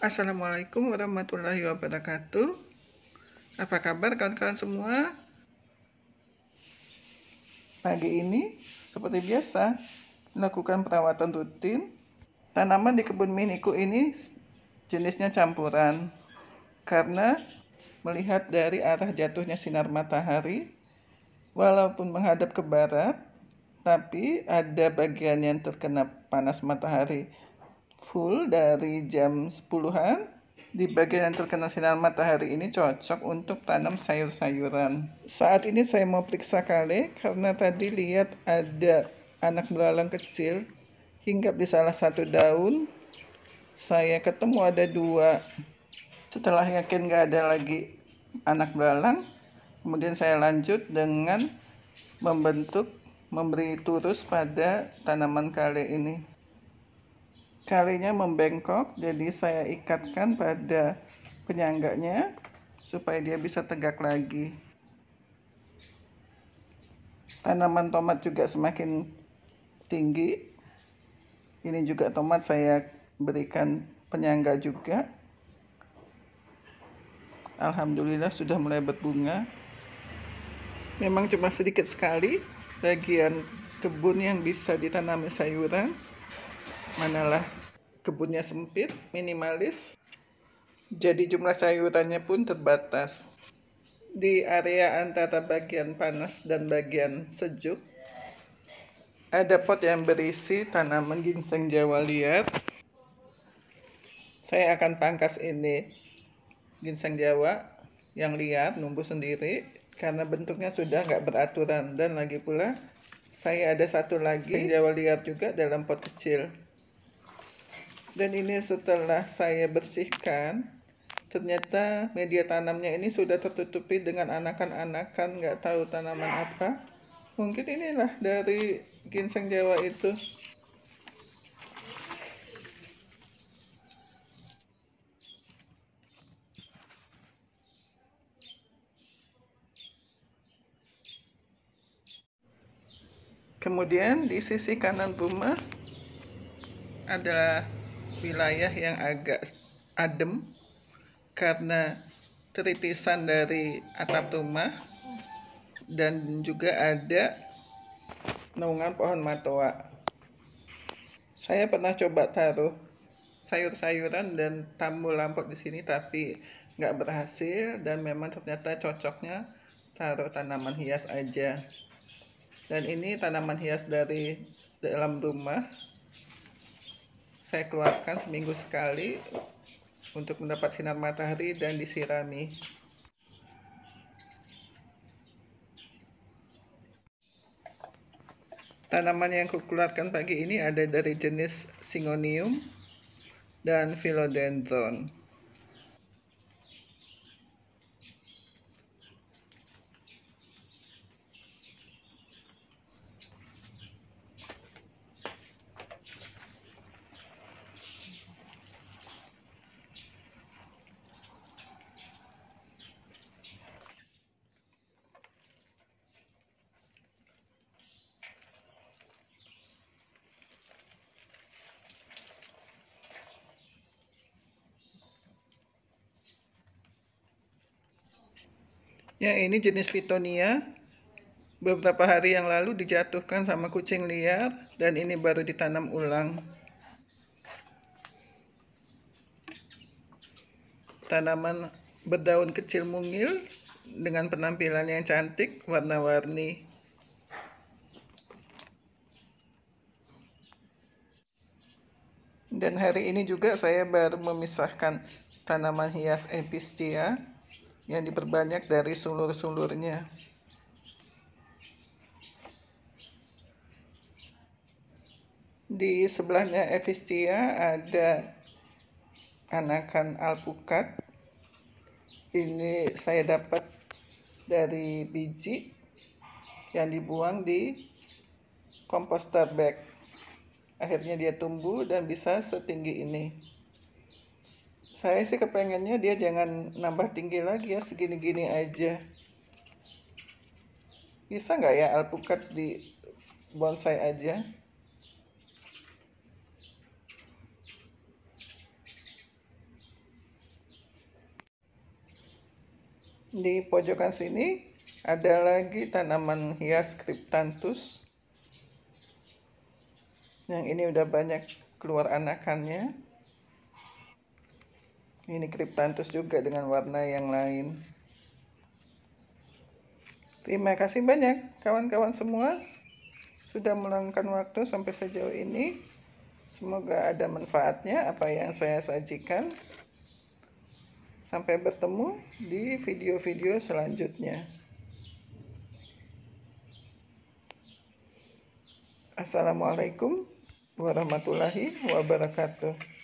Assalamualaikum warahmatullahi wabarakatuh. Apa kabar kawan-kawan semua? Pagi ini, seperti biasa, melakukan perawatan rutin. Tanaman di kebun miniku ini jenisnya campuran karena melihat dari arah jatuhnya sinar matahari, walaupun menghadap ke barat, tapi ada bagian yang terkena panas matahari full dari jam 10-an di bagian yang terkena sinar matahari ini cocok untuk tanam sayur-sayuran. Saat ini saya mau periksa kale karena tadi lihat ada anak belalang kecil hinggap di salah satu daun. Saya ketemu ada dua. Setelah yakin gak ada lagi anak belalang, kemudian saya lanjut dengan membentuk memberi turus pada tanaman kale ini talinya membengkok jadi saya ikatkan pada penyangganya supaya dia bisa tegak lagi tanaman tomat juga semakin tinggi ini juga tomat saya berikan penyangga juga Alhamdulillah sudah mulai berbunga memang cuma sedikit sekali bagian kebun yang bisa ditanami sayuran manalah kebunnya sempit, minimalis, jadi jumlah sayurannya pun terbatas. Di area antara bagian panas dan bagian sejuk, ada pot yang berisi tanaman ginseng jawa liar. Saya akan pangkas ini ginseng jawa yang liar, numbuh sendiri, karena bentuknya sudah nggak beraturan. Dan lagi pula, saya ada satu lagi ginseng jawa liar juga dalam pot kecil dan ini setelah saya bersihkan ternyata media tanamnya ini sudah tertutupi dengan anakan-anakan nggak tahu tanaman apa mungkin inilah dari ginseng jawa itu kemudian di sisi kanan rumah ada wilayah yang agak adem karena teritisan dari atap rumah dan juga ada naungan pohon matoa. Saya pernah coba taruh sayur-sayuran dan tamu lampu di sini tapi nggak berhasil dan memang ternyata cocoknya taruh tanaman hias aja. Dan ini tanaman hias dari dalam rumah saya keluarkan seminggu sekali untuk mendapat sinar matahari dan disirami. Tanaman yang kukeluarkan pagi ini ada dari jenis Syngonium dan Philodendron. Yang ini jenis Fitonia. Beberapa hari yang lalu dijatuhkan sama kucing liar dan ini baru ditanam ulang. Tanaman berdaun kecil mungil dengan penampilan yang cantik, warna-warni. Dan hari ini juga saya baru memisahkan tanaman hias Epistia yang diperbanyak dari sulur-sulurnya. Di sebelahnya Epistia ada anakan alpukat. Ini saya dapat dari biji yang dibuang di komposter bag. Akhirnya dia tumbuh dan bisa setinggi ini saya sih kepengennya dia jangan nambah tinggi lagi ya segini-gini aja bisa nggak ya alpukat di bonsai aja di pojokan sini ada lagi tanaman hias kriptantus yang ini udah banyak keluar anakannya ini kriptantus juga dengan warna yang lain terima kasih banyak kawan-kawan semua sudah meluangkan waktu sampai sejauh ini semoga ada manfaatnya apa yang saya sajikan sampai bertemu di video-video selanjutnya Assalamualaikum warahmatullahi wabarakatuh.